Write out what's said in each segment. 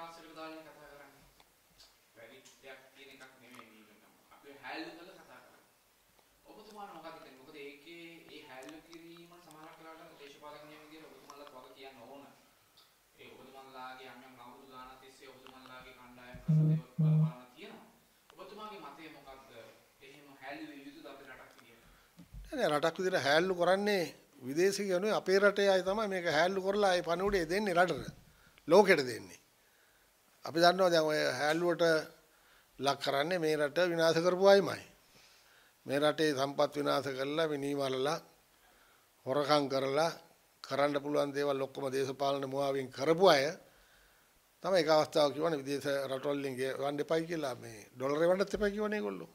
ත්‍රාසයට දාලා කතා කරන්නේ. වැඩි දෙයක් කියන එකක් නෙමෙයි නේද? අපි හැල්ලු කළ කතා කරන්නේ. ඔබතුමාට මොකද හිතෙන්නේ? මොකද ඒකේ ඒ හැල්ලු කිරීම සමානක් කරලා දේශපාලකයන් විදියට ඔබතුමාලත් වග කියන්න ඕන. ඒ ඔබතුමාලාගේ යම් යම් අවුරුදු ගානක් තිස්සේ ඔබතුමාලාගේ කණ්ඩායම් කරලා බලපාන තියෙනවා. ඔබතුමාගේ මතය මොකක්ද? එහෙම හැල්ලු යුතුද අපේ රටක් විදියට? නෑ රටක් විදියට හැල්ලු කරන්නේ විදේශිකයනේ අපේ රටේ අය තමයි මේක හැල්ලු කරලා ආයේ පණුඩේ දෙන්නේ රටට. ලෝකෙට දෙන්නේ. අපි දන්නවා දැන් ඔය හැල්ලුවට ලක් කරන්නේ මේ රට විනාශ කරපු අයමයි. මේ රටේ සම්පත් විනාශ කරලා මිනිමලලා හොරකම් කරලා කරන්න පුළුවන් දේවල් ඔක්කොම දේශපාලන මුවාවෙන් කරපු අය තමයි ඒක අවස්ථාව කියවනේ විදේශ රටවල් වලින් ගවන්න එපයි කියලා මේ ඩොලරේ වන්නත් එපයි කියවනේ ඒගොල්ලෝ.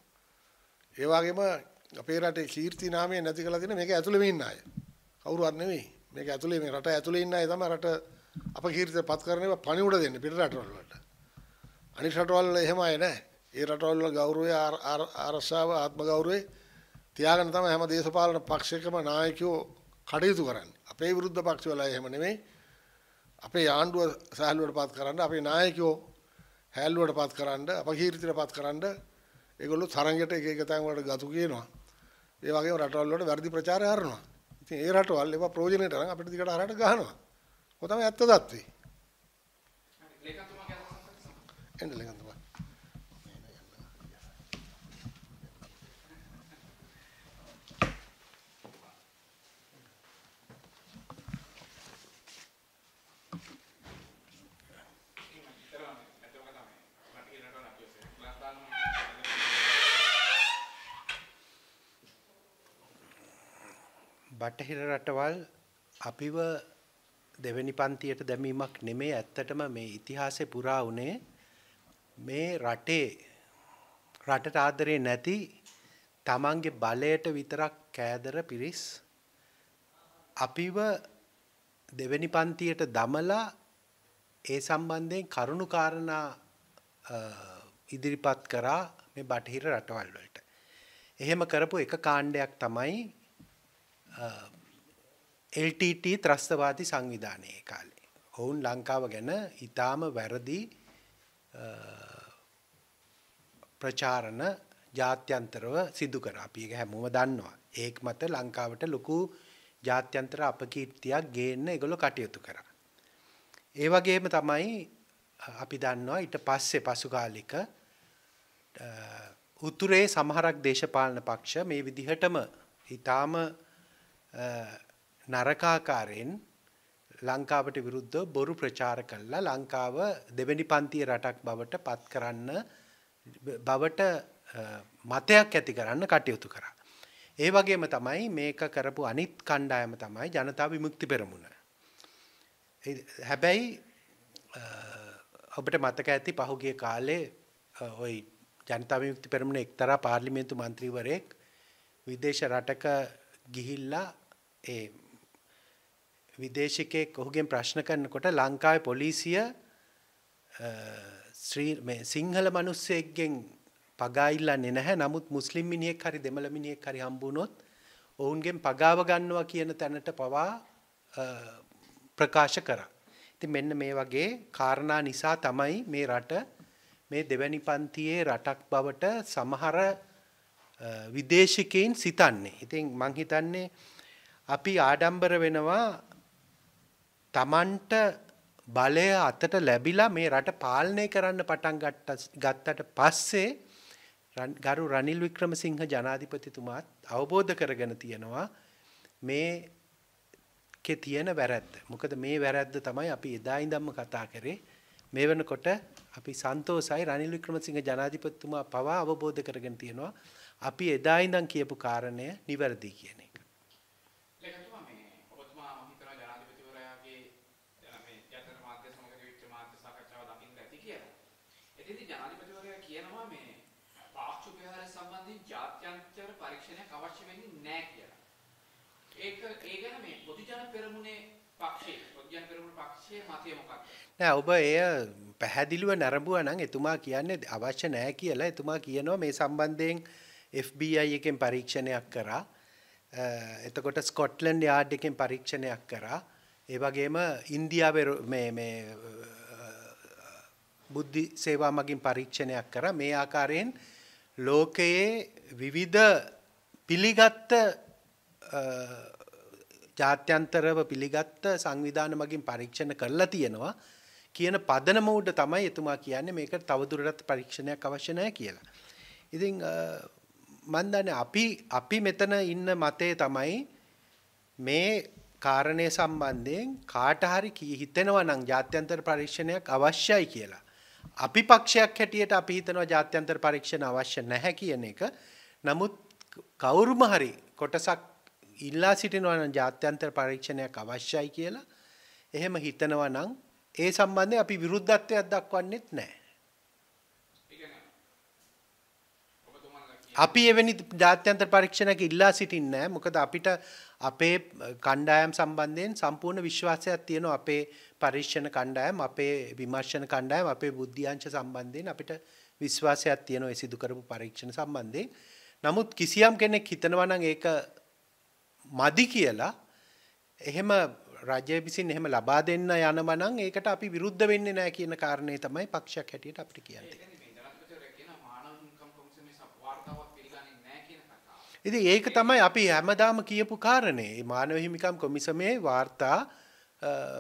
ඒ වගේම අපේ රටේ කීර්ති නාමය නැති කරලා තියෙන මේක ඇතුළේ මේ ඉන්න අය. කවුරුවත් නෙවෙයි. මේක ඇතුළේ මේ රට ඇතුළේ ඉන්න අය තමයි රට අප කීර්තියපත් කරන ඒවා පණිවුඩ දෙන්නේ පිට රටවල් වලට. අනිත් රටවල් එහෙම අය නැහැ. ඒ රටවල් වල ගෞරවය ආරක්ෂාව ආත්ම ගෞරවය තියාගෙන තමයි හැම දේශපාලන පක්ෂයකම නායකයෝ කටයුතු කරන්නේ. අපේ විරුද්ධ පක්ෂවල එහෙම නෙමෙයි. අපේ ආණ්ඩුව සහැල්ලුවටපත් කරන්න අපේ නායකයෝ හැල්ලුවටපත් කරන්න අපකීර්තියටපත් කරන්න ඒගොල්ලෝ තරඟයට එක එක තැන් වලට ගතු කියනවා. ඒ වගේම රටවල් වලට වැරදි ප්‍රචාරය හරනවා. ඉතින් ඒ රටවල් ඒවා ප්‍රයෝජනෙට අරන් අපිට දිගට හරහට ගහනවා. ඔය තමයි ඇත්ත தත්ත්වය. ලේකම් Endelea ndugu. බටහිර රටවල් අපිව දෙවැනි පන්තියට දැමීමක් නෙමේ ඇත්තටම මේ ඉතිහාසය පුරා වුණේ මේ රටේ රටට ආදරේ නැති තමන්ගේ බලයට විතරක් කෑදර පිරිස් අපිව දෙවැනි පන්තියට දමලා ඒ සම්බන්ධයෙන් කරුණු කාරණා ඉදිරිපත් කරා මේ බටහිර රටවල් වලට. එහෙම කරපු එක කාණ්ඩයක් තමයි LTT ත්‍රස්තවාදී සංවිධානයේ කාලේ. ඔවුන් ලංකාව ගැන ඊටාම වැරදි ප්‍රචාරණ ජාත්‍යන්තරව සිදු කරා. අපි ඒක හැමෝම දන්නවා. ඒක මත ලංකාවට ලොකු ජාත්‍යන්තර අපකීර්තියක් ගේන්න ඒගොල්ලෝ කටයුතු කරා. ඒ වගේම තමයි අපි දන්නවා ඊට පස්සේ පසු කාලික උතුරේ සමහරක් දේශපාලන පක්ෂ මේ විදිහටම ඊටාම නරකාකාරයෙන් ලංකාවට විරුද්ධ බොරු ප්‍රචාර කළා ලංකාව දෙවැනි පන්තිය රටක් බවට පත් කරන්න බවට මතයක් ඇති කරන්න කටයුතු කරා. ඒ වගේම තමයි මේක කරපු අනිත් කණ්ඩායම තමයි ජනතා විමුක්ති පෙරමුණ. හැබැයි ඔබට මතක ඇති පහුගිය කාලේ ඔයි ජනතා විමුක්ති පෙරමුණ එක්තරා පාර්ලිමේන්තු මන්ත්‍රීවරයෙක් විදේශ රටක ගිහිල්ලා ඒ විදේශිකයෙක් ඔහුගෙන් ප්‍රශ්න කරනකොට ලංකාවේ පොලිසිය ශ්‍රී මේ සිංහල මිනිස්සෙක්ගෙන් පගා ඉල්ලන්නේ නැහැ. නමුත් මුස්ලිම් මිනිහෙක් හරි දෙමළ මිනිහෙක් හරි හම්බුනොත් ඔවුන්ගෙන් පගාව ගන්නවා කියන තැනට පවා ප්‍රකාශ කරා. ඉතින් මෙන්න මේ වගේ කාරණා නිසා තමයි මේ රට මේ දෙවැනි පන්තියේ රටක් බවට සමහර විදේශිකයින් සිතන්නේ. ඉතින් මං හිතන්නේ අපි ආඩම්බර වෙනවා තමන්ට බලය අතට ලැබිලා මේ රට පාලනය කරන්න පටන් ගත්තට පස්සේ ගරු රනිල් වික්‍රමසිංහ ජනාධිපතිතුමාත් අවබෝධ කරගෙන තියෙනවා මේ තියෙන වැරැද්ද. මොකද මේ වැරැද්ද තමයි අපි එදා ඉඳන්ම කතා කරේ. මේ වෙනකොට අපි සන්තෝසයි රනිල් වික්‍රමසිංහ ජනාධිපතිතුමා පවා අවබෝධ කරගෙන තියෙනවා. අපි එදා ඉඳන් කියපු කාරණය නිවැරදි කියන්නේ. ඒක ඒ ගැන මේ පොදුජන පෙරමුණේ පක්ෂයේ පොදුජන පෙරමුණ පක්ෂයේ මතය මොකක්ද? නෑ ඔබ එය පැහැදිලිව නරඹුවා නම් එතුමා කියන්නේ අවශ්‍ය නෑ කියලා එතුමා කියනවා මේ සම්බන්ධයෙන් FBI එකෙන් පරීක්ෂණයක් කරා. එතකොට ස්කොට්ලන්ඩ් යාඩ් එකෙන් පරීක්ෂණයක් කරා. ඒ වගේම ඉන්දියාවේ මේ මේ බුද්ධි සේවා මගින් පරීක්ෂණයක් කර මේ ආකාරයෙන් ලෝකයේ විවිධ පිළිගත්ත ජාත්‍යන්තරව පිළිගත්ත සංවිධාන මගින් පරීක්ෂණ කරලා තියෙනවා කියන පදනම උඩ තමයි එතුමා කියන්නේ මේකට තවදුරටත් පරීක්ෂණයක් අවශ්‍ය නැහැ කියලා. ඉතින් මන් දන්නේ අපි අපි මෙතන ඉන්න මතේ තමයි මේ කාරණය සම්බන්ධයෙන් කාට හරි හිතෙනවා නම් ජාත්‍යන්තර පරීක්ෂණයක් අවශ්‍යයි කියලා. අපි පක්ෂයක් හැටියට අපි හිතනවා ජාත්‍යන්තර පරීක්ෂණ අවශ්‍ය නැහැ කියන එක. නමුත් කවුරුම හරි කොටසක් ඉල්ලා සිටිනවා නම් ජාත්‍යන්තර පරීක්ෂණයක් අවශ්‍යයි කියලා එහෙම හිතනවා නම් ඒ සම්බන්ධයෙන් අපි විරුද්ධත්වයක් දක්වන්නෙත් නැහැ. අපි එවැනි ජාත්‍යන්තර පරීක්ෂණයක ඉල්ලා සිටින්නේ නැහැ. මොකද අපිට අපේ කණ්ඩායම් සම්බන්ධයෙන් සම්පූර්ණ විශ්වාසයක් තියෙනවා අපේ පරීක්ෂණ කණ්ඩායම්, අපේ විමර්ශන කණ්ඩායම්, අපේ බුද්ධියංශ සම්බන්ධයෙන් අපිට විශ්වාසයක් තියෙනවා ඒ සිදු කරපු පරීක්ෂණ සම්බන්ධයෙන්. නමුත් කිසියම් කෙනෙක් හිතනවා නම් ඒක මදි කියලා එහෙම රජය විසින් එහෙම ලබා දෙන්න යනව නම් ඒකට අපි විරුද්ධ වෙන්නේ නැහැ කියන කාරණේ තමයි පක්ෂයක් හැටියට අපිට කියන්නේ. ඉතින් ඒක තමයි අපි හැමදාම කියපු කාරණේ. මේ මානව හිමිකම් කොමිසමේ වාර්තා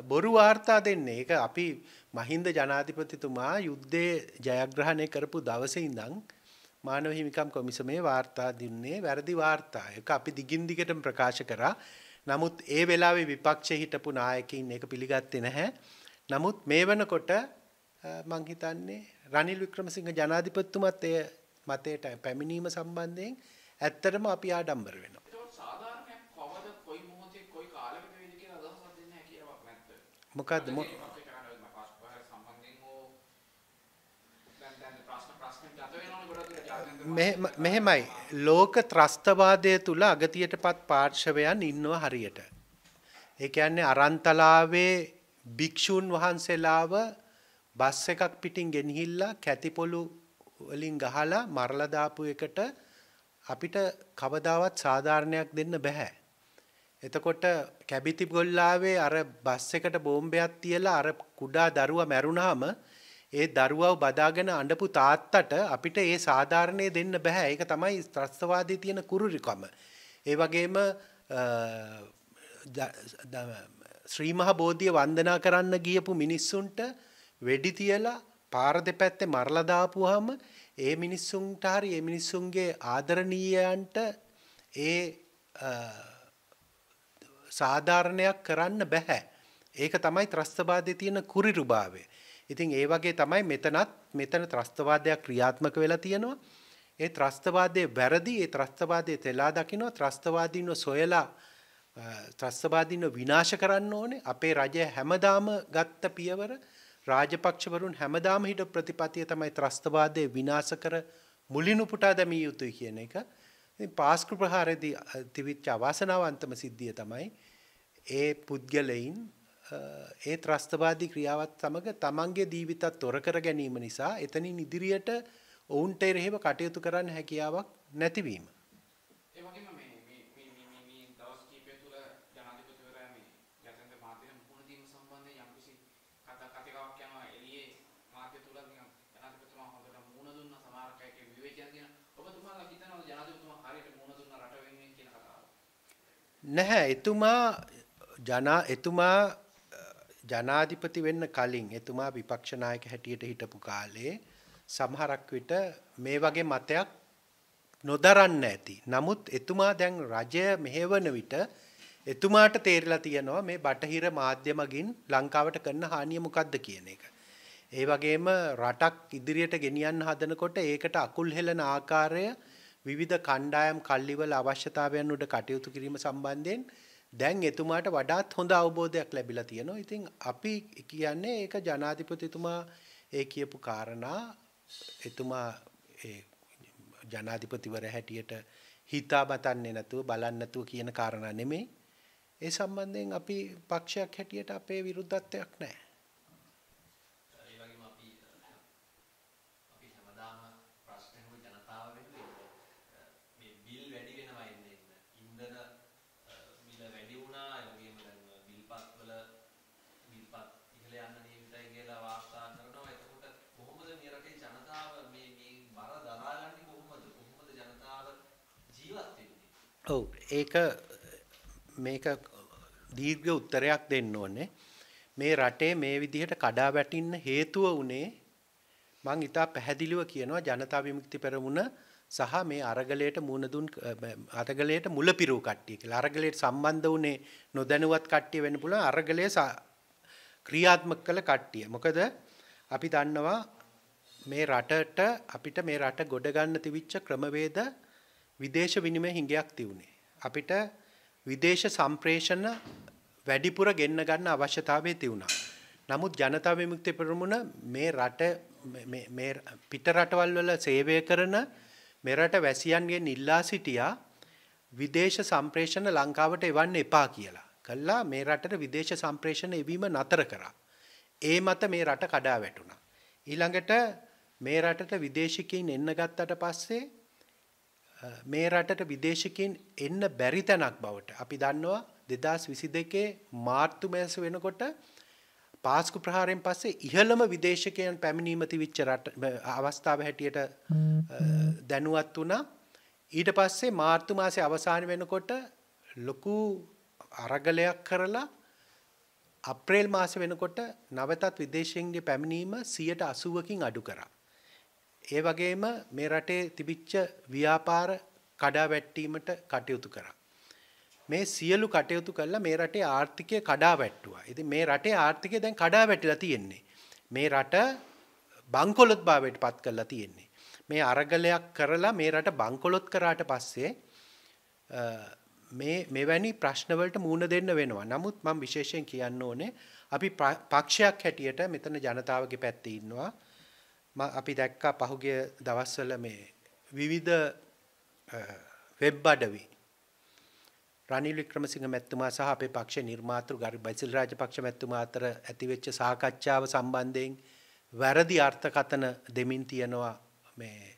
බොරු වාර්තා දෙන්නේ. ඒක අපි මහින්ද ජනාධිපතිතුමා යුද්ධයේ ජයග්‍රහණය කරපු දවසේ ඉඳන් මානව හිමිකම් කොමිසමේ වාර්තා දුන්නේ වැරදි වාර්තා. ඒක අපි දිගින් දිගටම ප්‍රකාශ කරා. නමුත් ඒ වෙලාවේ විපක්ෂේ හිටපු නායකයින් ඒක පිළිගත්තේ නැහැ. නමුත් මේ වෙනකොට මං හිතන්නේ රනිල් වික්‍රමසිංහ ජනාධිපතිතුමත් ඒ මතයට පැමිණීම සම්බන්ධයෙන් ඇත්තටම අපි ආඩම්බර වෙනවා. මොකද්ද මෙහෙමයි ලෝක ත්‍රස්තවාදය තුල අගතියටපත් පාර්ශවයන් ඉන්නව හරියට. ඒ කියන්නේ අරන්තලාවේ භික්ෂුන් වහන්සේලාව බස් එකක් පිටින් ගෙනහිල්ලා කැතිපොළු වලින් ගහලා මරලා දාපු එකට අපිට කවදාවත් සාධාරණයක් දෙන්න බෑ. එතකොට කැබිති ගොල්ලාවේ අර බස් එකට බෝම්බයක් තියලා අර කුඩා දරුවා මැරුණාම ඒ දරුවව බදාගෙන අඬපු තාත්තට අපිට ඒ සාධාරණය දෙන්න බෑ. ඒක තමයි ත්‍රස්තවාදී තියෙන කුරුරිකම. ඒ වගේම ශ්‍රී මහ බෝධිය වන්දනා කරන්න ගියපු මිනිස්සුන්ට වෙඩි තියලා පාර දෙපැත්තේ මරලා දාපුවාම ඒ මිනිස්සුන්ට හරි ඒ මිනිස්සුන්ගේ ආදරණීයයන්ට ඒ සාධාරණයක් කරන්න බෑ. ඒක තමයි ත්‍රස්තවාදී තියෙන කුරිරුභාවය. ඉතින් ඒ වගේ තමයි මෙතනත් මෙතන ත්‍රස්තවාදයක් ක්‍රියාත්මක වෙලා තියෙනවා. ඒ ත්‍රස්තවාදයේ වැරදි ඒ ත්‍රස්තවාදයේ තෙලා දකින්න ත්‍රස්තවාදීන්ව සොයලා ත්‍රස්තවාදීන්ව විනාශ කරන්න ඕනේ. අපේ රජය හැමදාම ගත්ත පියවර රාජපක්ෂවරුන් හැමදාම හිට ප්‍රතිපතිය තමයි ත්‍රස්තවාදයේ විනාශ කර මුලිනුපුටා දැමිය යුතුයි කියන එක. ඉතින් පාස්කු ප්‍රහාරයේදී තිබිච්ච අවාසනාවන්තම සිද්ධිය තමයි ඒ පුද්ගලයින් ඒ ත්‍රස්තවාදී ක්‍රියාවත් සමග තමන්ගේ ජීවිතත් තොර කර ගැනීම නිසා එතනින් ඉදිරියට ඔවුන්ට එරෙහිව කටයුතු කරන්න හැකියාවක් නැතිවීම. නැහැ එතුමා ජනා එතුමා ජනාධිපති වෙන්න කලින් එතුමා විපක්ෂ නායක හැටියට හිටපු කාලේ සමහරක් විට මේ වගේ මතයක් නොදරන්න ඇති. නමුත් එතුමා දැන් රජය මෙහෙවන විට එතුමාට තේරලා තියෙනවා මේ බටහිර මාධ්‍යමගින් ලංකාවට කරන හානිය මොකක්ද කියන එක. ඒ වගේම රටක් ඉදිරියට ගෙනියන්න හදනකොට ඒකට අකුල් හෙලන ආකාරය විවිධ කණ්ඩායම් කල්ලිවල අවශ්‍යතාවයන් උඩ කටයුතු කිරීම සම්බන්ධයෙන් දැන් එතුමාට වඩාත් හොඳ අවබෝධයක් ලැබිලා තියෙනවා. ඉතින් අපි කියන්නේ ඒක ජනාධිපතිතුමා ඒ කියපු කාරණා එතුමා ඒ ජනාධිපතිවර හැටියට හිතා බතන්නේ නැතුව බලන්නේ නැතුව කියන කාරණා නෙමෙයි. ඒ සම්බන්ධයෙන් අපි පක්ෂයක් හැටියට අපේ විරුද්ධත්වයක් නැහැ. ඔව් ඒක මේක දීර්ඝ උත්තරයක් දෙන්න ඕනේ. මේ රටේ මේ විදිහට කඩා වැටෙන්න හේතුව උනේ මං ඉතා පැහැදිලිව කියනවා ජනතා විමුක්ති පෙරමුණ සහ මේ අරගලයට මුණ දුන් අරගලයට මුලපිරූ කට්ටිය කියලා. අරගලයට සම්බන්ධ වුණේ නොදැනුවත් කට්ටිය වෙන්න පුළුවන්. අරගලය ක්‍රියාත්මක කළ කට්ටිය. මොකද අපි දන්නවා මේ රටට අපිට මේ රට ගොඩ ගන්න තිබිච්ච ක්‍රමවේද විදේශ විනිමය හිඟයක් තියුණේ. අපිට විදේශ සම්ප්‍රේෂණ වැඩිපුර ගෙන්න ගන්න අවශ්‍යතාවය තියුණා. නමුත් ජනතා විමුක්ති පෙරමුණ මේ රට මේ පිට රටවල් වල සේවය කරන මෙරට වැසියන්ගෙන් ඉල්ලා සිටියා විදේශ සම්ප්‍රේෂණ ලංකාවට එවන්න එපා කියලා. කළා මේ රටට විදේශ සම්ප්‍රේෂණ එවීම නතර කරා. ඒ මත මේ රට කඩා වැටුණා. ඊළඟට මේ රටට විදේශිකයින් එන්න ගත්තට පස්සේ මේ රටට විදේශකින් එන්න බැරි තැනක් බවට අපි දන්නවා දෙදස් විසි දෙකේ මාර්තු මෑස වෙනකොට පාස්කු ප්‍රහාරයෙන් පස්සේ ඉහළම විදේශකයන් පැමිණීමති විච්ච අවස්ථාව හැටියට දැනුවත් වුණා ඊට පස්සේ මාර්තු මාසය අවසාන වෙනකොට ලොකු අරගලයක් කරලා අප්‍රේල් මාස වෙනකොට නවතත් විදේශයෙන්ගේ පැමිණීම සියට අසුවකින් අඩු කරා. ඒ වගේම මේ රටේ තිබිච්ච ව්‍යාපාර කඩා වැට්ටීමට කටයුතු කරා. මේ සියලු කටයුතු කළා මේ රටේ ආර්ථිකය කඩා වැට්ටුවා. ඉතින් මේ රටේ ආර්ථිකය දැන් කඩා වැටිලා තියෙන්නේ. මේ රට බංකොලොත් භාවයට පත් කරලා තියෙන්නේ. මේ අරගලයක් කරලා මේ රට බංකොලොත් කරාට පස්සේ මේ මෙවැනි ප්‍රශ්නවලට මුහුණ දෙන්න වෙනවා. නමුත් මම විශේෂයෙන් කියන්න ඕනේ අපි පක්ෂයක් හැටියට මෙතන ජනතාවගේ පැත්තේ ඉන්නවා. අපි දැක්කා පහුගිය දවස්වල මේ විවිධ වෙබ් අඩවි රනිල් වික්‍රමසිංහ මැතිතුමා සහ අපේ පක්ෂ නිර්මාතෘ ගරි බයිසිල් රාජපක්ෂ මැතිතුමා අතර ඇතිවෙච්ච සාකච්ඡාව සම්බන්ධයෙන් වැරදි අර්ථකතන දෙමින් තියනවා මේ